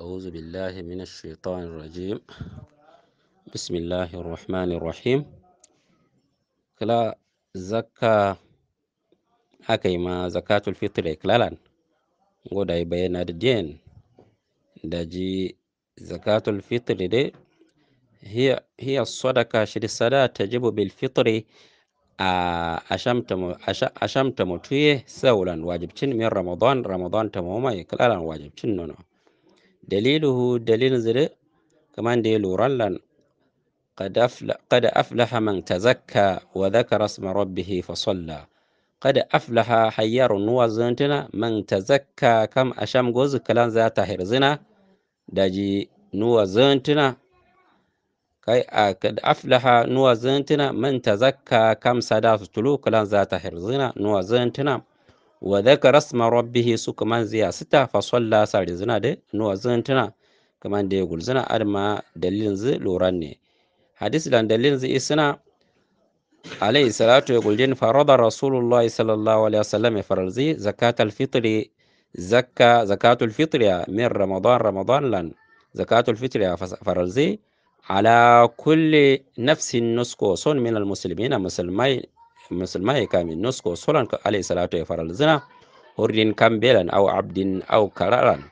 أعوذ بالله من الشيطان الرجيم بسم الله الرحمن الرحيم كلا زكا هكي زكاة الفطر إكلالا غدا يبين الدين دجي زكاة الفطر دي هي هي الصدقة شد الصلاة تجب بالفطر أشمت آه، متويه سولا واجب من رمضان رمضان تموما إكلالا واجب تنونا dalilu dalil zir kaman da yalo rallan qad aflaha man tazakka wa dhakara isma rabbih fa salla aflaha hayyar wa zantana man tazakka kam asham goz kalan za ta daji nuwa zantana aflaha nuwa zantana kam sada tulu kalan za ta hirzina وذكر اسم ربه سكما زي ستا فصلى سعد زنا دي نو زنتنا كمان دي يقول زنا أرما دليل زي لوراني حديث لان دليل زي إسنا عليه الصلاة يقول جن فرض رسول الله صلى الله عليه وسلم فرزي زكاة الفطر زكا زكاة الفطر من رمضان رمضان لان زكاة الفطر فرزي على كل نفس نسكو صن من المسلمين مسلمين musulmai kamin nosko solan alayhi salatu e faral zina hordin kambelan aw abdin aw kararan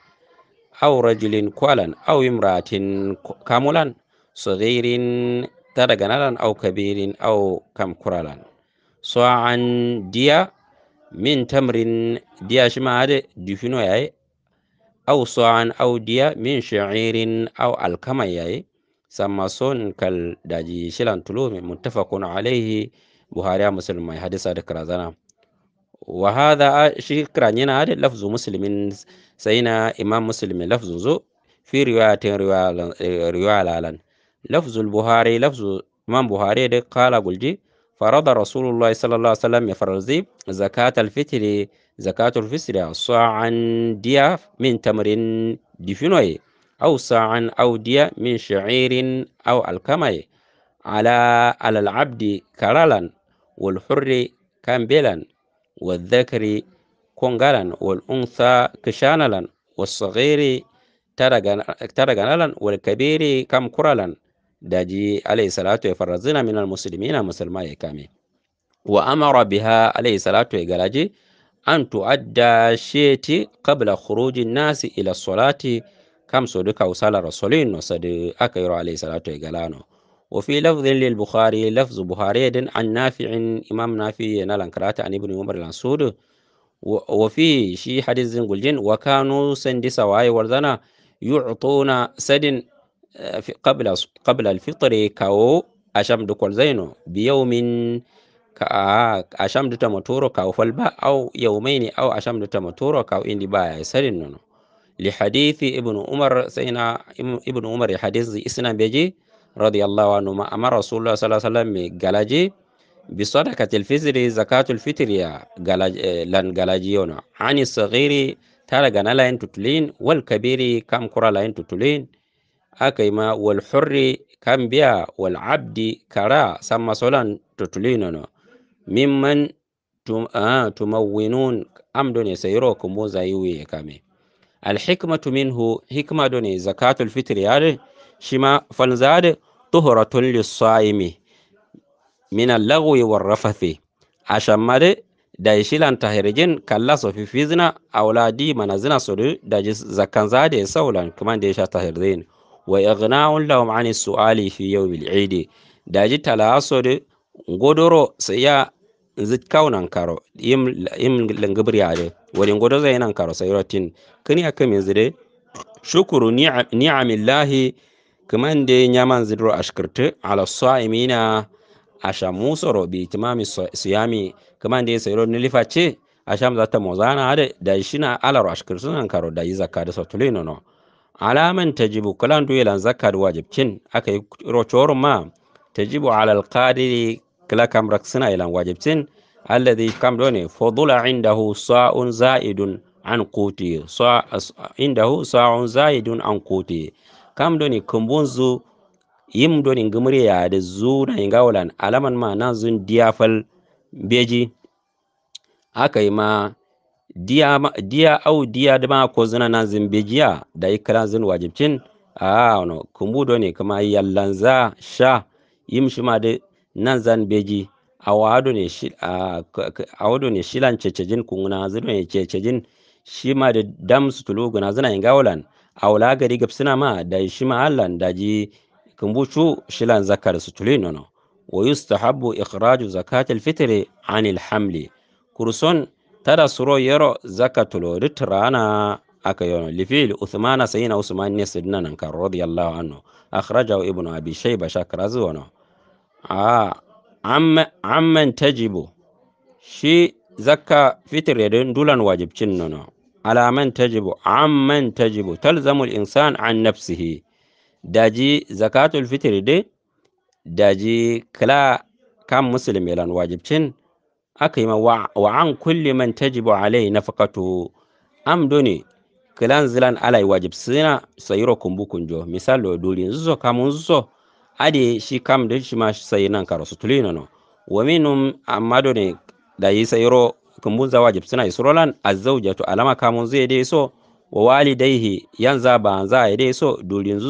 aw rajulin kwalan aw imratin kamulan saghirin tadaganalan aw kabirin aw kamkuralan so'an diya min tamrin diya shima ade difino yayi aw so'an aw diya min sha'irin aw alkama yayi samma son kal daji shilan tulumi muttafaqun alayhi buhari musulmai hadisa da karazana wa hadha shi yana hada lafzu muslimin sayna imam muslim lafzu zo fi riwayatin riwalalan lafzu al-buhari lafzu imam buhari da qala gulji فرض رسول الله صلى الله عليه وسلم يفرز زكاة الفطر زكاة الفطر صاعا ديا من تمر دفنوي أو صاعا أو ديا من شعير أو الكمي على على العبد كرالا والحر كامبلا والذكر كونغالا والأنثى كشانلا والصغير ترغنالا والكبير كامكورالا داجي عليه الصلاة والفرزين من المسلمين مسلمة كامي وأمر بها عليه الصلاة يقلاجي أن تؤدى شيتي قبل خروج الناس إلى الصلاة كم صدق وصال رسولين وصدق أكير عليه الصلاة يقلانو وفي لفظ للبخاري لفظ بخاري عن نافع إمام نافع نالان كراتا عن ابن عمر الأنصود وفي شي حديث زنقول جن وكانوا سندي سواي وردنا يعطونا سد آه، قبل قبل الفطر كاو أشام كل زينو بيوم أشام دوتا مطورو كاو فالبا أو يومين أو أشام دوتا كاو إندي بايا سدن لحديث ابن عمر سينا ابن عمر حديث إسنا بيجي radiyallahu anhu amara rasulullah sallallahu alaihi wasallam galaji bi sadaqatil fitri zakatul fitri ya galaji eh, lan galaji yono ani saghiri tara gana tutulin wal kabiri kam kura layin tutulin aka wal hurri kam biya wal abdi kara samma solan tutulin no mimman tum, ah, tumawinun amdone sayro kumbuza yiwe kame alhikmatu minhu hikma yale shi ma falzad tuhuratun lissaimi min al-lagwi war rafathi ashammade da shilan hirgin kalla a wuladi mana zina su da zakan zade saulan kuma da sha tahirjin wa ighna'un lahum an su'ali fi yawm al-eid da ji talaso de godoro saya zikaunan karo im im langabriyade wani godo zai nan karo rotin kini akamin zide shukuru ni'amillahi كمان دي نيامان زدرو أشكرت على الصائمين عشان موسرو بإتمام صيامي كمان دي سيرو نلفاتي عشان ذات موزانا عاد دايشنا على رو أشكرتنا كارو داي زكاة سطلينو نو alaman tajibu kalan duye lan zakka da wajibcin aka yi rocorin ma tajibu ala alqadiri kala kam raksina ilan wajibcin alladhi kam done fadula indahu sa'un za'idun an quti sa indahu sa'un za'idun an quti kam doni ni kumbunzu yim doni ngumri ya de zu na ingawalan alaman ma na zun diafal beji aka ima dia diya au diya da ma ko zuna na beji ya da ikra zun wajibcin a no kumbu doni ne kuma yallanza sha yim shi ma da nan zan beji a wado ne shi a wado ne shilan cecejin kunguna zuna ne cecejin shi ma da dam su tulu na zuna inga wula gari gabsina ma da ma allan daji kumbucu shilan zakar nono wa yustahabu ikhraju zakatil fitiri anil hamli kurson tada suro yero zakatulo ritrana aka yono lifil uthmana sayina usman ne dina nan kan radiyallahu anhu akhrajahu ibnu abi shayba shakrazi wono a amma amman tajibu shi zakka din dulan wajibcin nono alaman man tajibu amman tajibu talzamul insan an nafsihi daji zakatul fitr de daji kala kan muslim yalan wajibcin aka ma wa an kulli man tajibu alai nafaqatu amdoni kilan zilan alai wajib sina sayiro kumbu kunjo misalo dulin zo, kamun zo ade shi kam da shi ma sai nan karo su tulina da yi sayiro kupunguza wajibu sina isrolan to alama kamunzu so wa walidaihi yanza banza yedeeso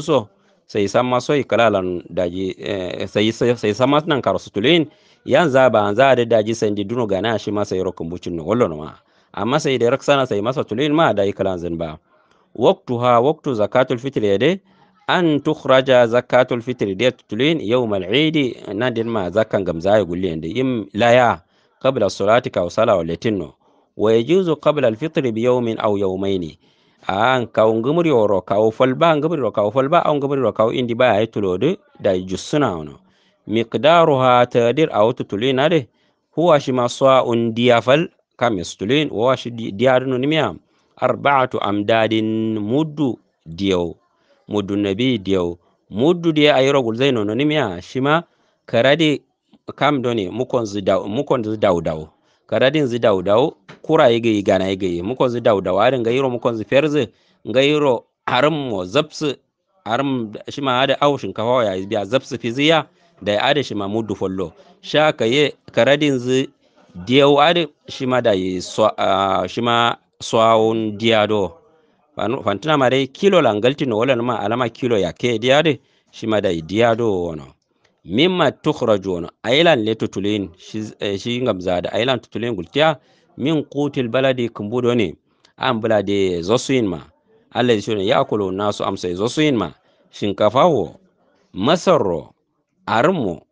so sai ma soy kalalan daji eh, sai sai sai ma nan karasutulin yanza za da daji sandi duno gana shi ma sai rokun bucin no wallo ma amma sai da raksana sai masa tulin ma da kalan zan ba ha waktu zakatul fitr dai an tukhraja zakatul fitr da tulin yawm al-eid din ma zakan gamza ya gulle yanda im laya قبل الصلاة أو صلاة لتنو ويجوز قبل الفطر بيوم أو يومين أن كون غمري وروكا وفلبا غمري وروكا وفلبا أو غمري وروكا وإندبا يتلود دا يجسنا مقدارها تدير أو تتلين ده هو شما سواء ديافل كم يستلين هو ديارنو نميام أربعة أمداد مدو ديو مدو النبي ديو مدو دي أي رغل زينو نميام شما كردي kam do ne mukon zi daw mukon zi daw daw karadin zi daw daw kura yege igana yege mukon zi daw daw arin gairo mukon zi ferze gairo haram mo zapsi haram shima ada au shinkafa ya biya zapsi fiziya da ada shima mudu follo shaka ye karadin zi diyaw ada shima da yi so, uh, shima swawon diyado fantina mare kilo langalti no wala ma alama kilo ya ke diyade shima da yi diyado wono mimma tukhrajun ailan le tutulin shi eh, ngamza da ailan tutulin gultiya min qutil baladi kumbudo ne an balade zosuin ma Allah ya shine yakulu nasu amsa zosuin ma shinkafa wo masarro armo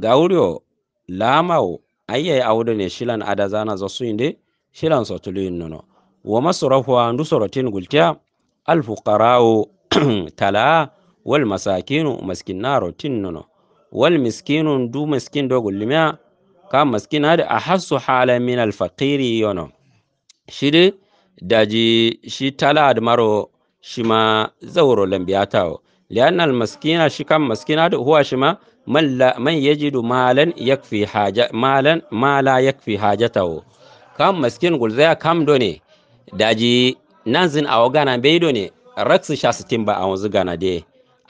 gauriyo lamawo ayya awdo ne shilan adazana zosuin de shilan sotulin nono wa masrafu andu sorotin gultiya al fuqara'u tala wal masakinu maskinaro tin nono wal miskinun du miskin do gullimiya ka miskin hadi ahassu hala min al faqiri yono shiri daji shi tala admaro shima zawro lambiyatawo lian al miskina shi kan maskina da huwa shima man la man yajidu malan yakfi haja malan ma la yakfi hajatawo kam maskin gulzaya kam do ne daji nan zin a wagana bai do ne raksu sha sitin ba a wanzu gana de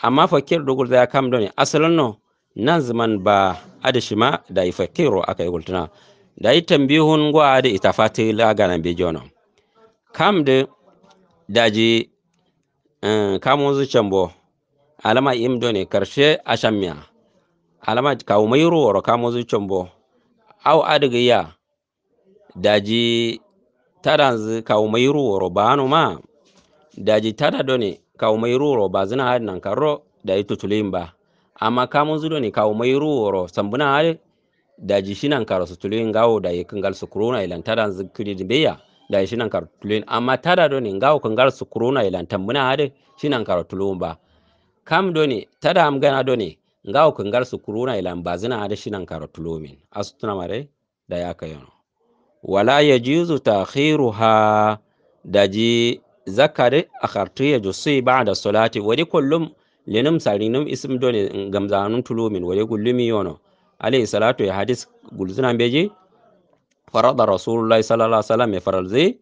amma fakir da gulzaya kam do ne asalin no nan zaman ba shima da kero aka igultuna da yi tambihun gwa da ita fati laganan bejono kam da daji um, eh, kamun zuciyar bo alama imdo ne karshe a shamiya alama kawo mai ruwaro kamun zuciyar bo au adigiya daji tadanzu kawo mai ruwaro ba ma daji tada ne kawo mai ruwaro ba zina hadin nan karo da yi tutulin ba amma kamonzuɗo ne kawo mai woro sambuna ale daji nan karo su tuluin ngawo da kangar su corona ilan tada zikuri dimbeya da nan karo tuluin amma tada do ni ngawo kangal so corona muna tambuna shi nan karo tuluin ba kam do ni tada am gana do ni ngawo kangal so corona ilan bazina ade shinan karo tuluin tuna mare da yaka yono wala yajuzu takhiruha ya zakare akhartiya ba da solati wadi kullum lenum sarinum ism doni gamzanun tulumin waje gullumi yono alayhi salatu ya hadis gulzuna beji farada rasulullahi sallallahu alaihi wasallam faralze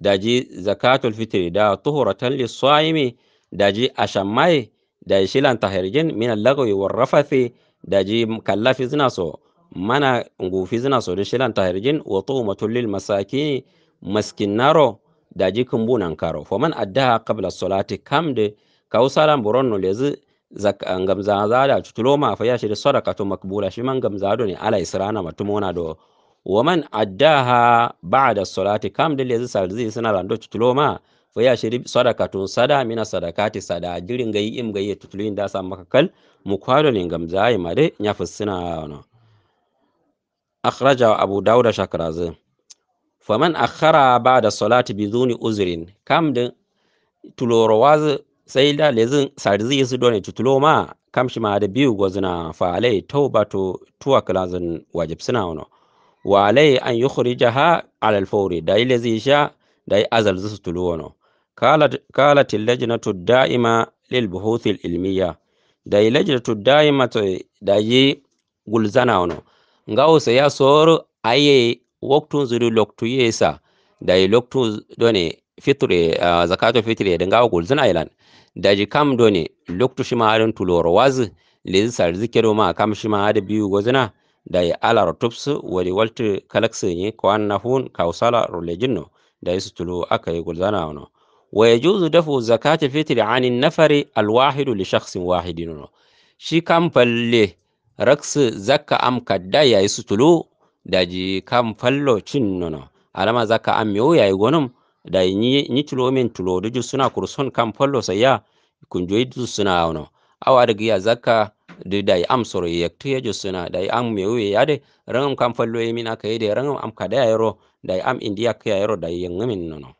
daji zakatul fitri da tuhuratan lisaimi daji ashamai da shilan tahirjin min al-lagwi war rafathi daji kallafi zina so mana ngufi zina so da shilan tahirjin wa tuhumatul lil masakini maskinaro daji kumbunan karo faman addaha qabla salati kamde kawsaran no lezi eh, ngam zazada tutuloma fayashi de sadaqatu makbula shiman ngam zado ne ala israna matumona do waman addaha ba'da salati kam de lezi salzi sina rando tutuloma fayashi sadaqatun sada mina sadakati sada jirin gayi im gayi tutulin da sa makakal mukwado ne ngam zai made nyafu sina wano akhraja abu dauda shakrazi faman akhara ba'da salati biduni uzrin kam de tuloro wazi Sai da Seilalesin su doni kamshi ma da biyu gozna fa alai taubatu wajib suna wano wa alai an yi da yi lezi dai da yi azal lil ono قالت قالت اللجنة الدائمة للبحوث العلمية داي لجنة da yi gulzana wano ngawo se ya soro aye waktun zuri loktu yesa yi loktu done fitre uh, ah, zakato fitre da ngawo gulzana ilan daji kam done luktu shima harin tuloro lezi sal zikero ma kam shima hada biyu gozina da yi alar tupsu wadi walti kalaksi ni kwa anna hun kausala rule jinnu da yi sutulu aka yi gulzana wano. Waya juzu dafu zakati fitri na nafari alwahidu li shaksin wahidi nuno. Shi kam falle raksu zaka am kadda ya yi sutulu daji kam fallo cin nuno. Alama zaka am ya yi gunum da ni ni tulo men suna kurson kam follo sa ya kunjoy du suna wano awa daga ya zaka da dai am soro ya ya ju suna dai am mewe ya de rangam kam follo yemi na kay de rangam am kada yaro dai am india kay yaro dai yangamin nono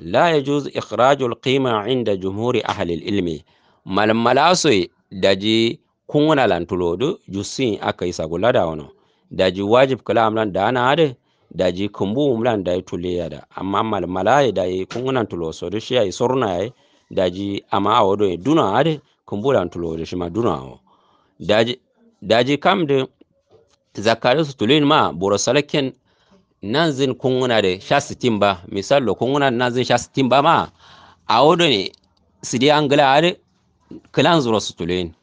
la juz ikhrajul qima inda jumhuri ahli ilmi mal malasoy daji kungana lantulodu jusin akai sagulada ono daji wajib kala amlan dana ade daji kumbu umlan dai da amma mal malaye dai kungunan tuloso shi ya isorna ai daji amma awodo e duna ade lan tulo shi shima duna o daji daji kam de zakari su ma boro salakin nan zin kunguna de sha sitin ba misal lo kunguna nan zin sha sitin ba ma awodo ne sidi angla ade kilan zuro su tule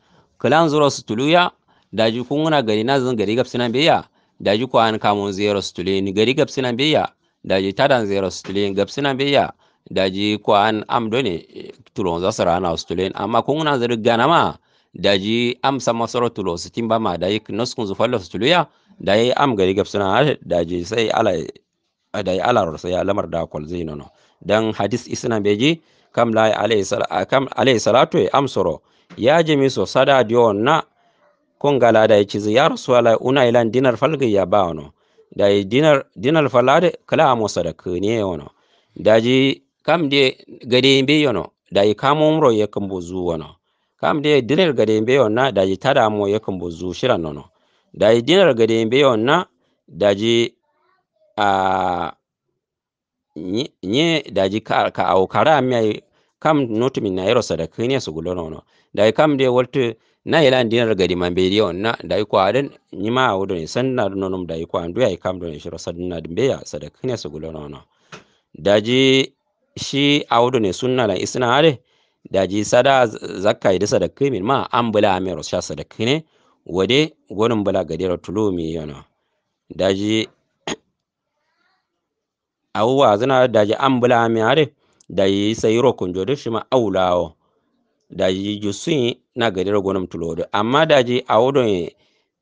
kilan zuro su tuluya daji kunguna gari nan zin gari gafsinan biya daji ko an kamun zero ni gari gabsina beya daji tadan zero stulen gabsina beya daji ko an am ne tulon zasara na stulen amma kun na zari ganama daji am sama soro tulo su ba ma daji nos kun zufallo stuluya daji am gari gabsina daji sai ala daji ala ror ya lamar da kwal zai nono dan hadis isna beji kam la alayhi salatu am soro ya jemi so sada diyo na kon galada e cizi ya rasulallah una ilan dinar falga ya ba wano da yi dinar dinar falade kala mo ya wano da daji kam de gade be yono da kamo umro ya kan zu wano kam de dinar gade be yonna da e tada mo ya kan zu shira nono da yi dinar gade be da daji a nye daji ji ka au kara mi kam notumi na yero sadaka ne su gulo nono da yi kam de wolte na gari ma bai mamberiyo na dai ko aden nyima awdo ni sanna do nonum dai ko andu ay kamdo ni shiro sadna dimbe ya sadakne su gulo da daji shi wudu ne sunna la isna ade daji sada zakka disa da min ma bula ambula amero sha sadakne wade gonum bula gadiro tulumi yono daji awwa zina daji da yi sayi sayro kunjo shi shima awlawo daji jusin na gwanin tulo da amma daji awodon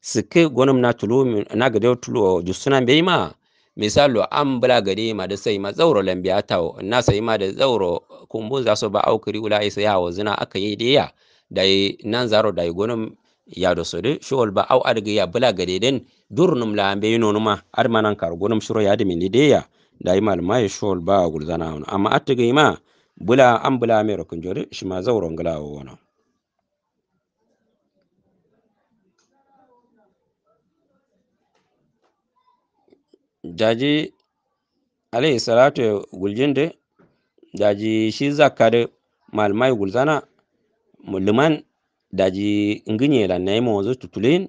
sike gwanin na tulo na gadar tulo bai ma misalo an bula gade ma da sai ma tsauro lambiya tawo na sai ma da tsauro kumbu za su ba aukiri wula isa yawo zina aka yi diya da nan zaro da gwanin ya do sodi shol ba au adiga ya bula gade dur durnum la ambe nonuma armanan kar gwanin shiro ya de min diya da imal mai shol ba gulzana amma atga ma bula an bula jori shi shima zawron gula wono daji alayhi salatu da daji shi da malmai gulzana liman daji nginye la naimo wazo tutulin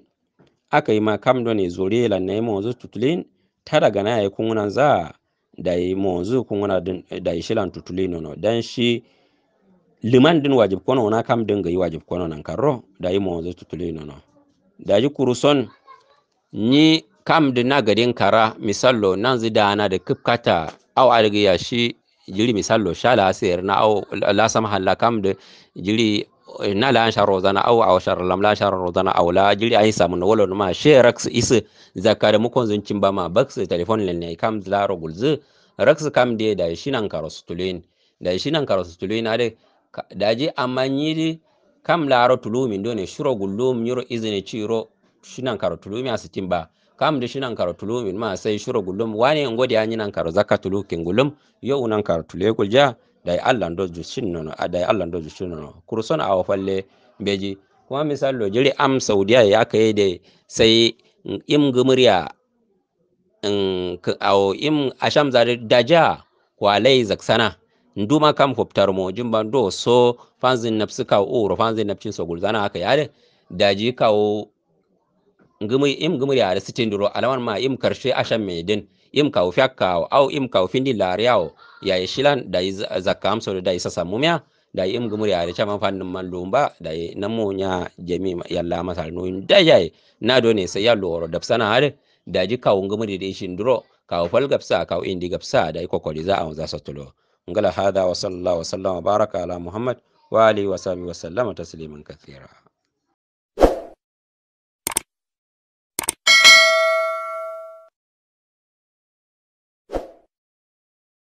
aka yi ma kamdo ne zore la naimo wazo tutulin tada gana ya kungunan za dai monzu wana da yi shilan tutuli nono dan shi liman din wajib kono na kam din gayi wajib kono nan karro dai monzu nono da yi kuruson ni kam din na gadin kara misallo nan zidana da kipkata aw algiya shi jiri misallo shala asir na au la samahalla kam din jiri na la an sharo zana au au shar lam la sharo zana au la jili ay samu na wolo ma she rax is zakare mu kon zun cimba ma box telefon len ne kam la ro gulzu rax kam de da shi nan karo da shi nan karo ade da ji amanyiri kam la ro tulumi ndone shuro gulum nyuro izini ciro shi nan karo tulumi asitin ba kam da shi nan karo ma sai shuro gullum wani ngodi anyi nan karo zakatulu kingulum yo unan karo gulja day allah ndo jushin nono day allah ndo jushin nono kurson awo falle beji kuma misal lo jiri am saudiya ya kai da sai im gumriya in awo im asham zari daja lai zaksana nduma kam hoptar mo jimba do so fanzin nafsi ka uro fanzin nafcin so gulzana haka de daji kawo ngumi im gumriya da sitin duro alawan ma im karshe asham medin im kau fiak kau au im kau findi lari yao ya ishilan da zakam so da sasa mumia da im gumuri ari chama fannin man lumba da namu nya ya yalla masal no da yayi na do ne sai ya loro da sana hare da ji kau gumuri dai shin duro kau fal gapsa kau indi gapsa da kokori za a za sotolo ngala hada wa sallallahu wa sallam baraka ala muhammad wa alihi wa sahbihi wa sallama tasliman kathira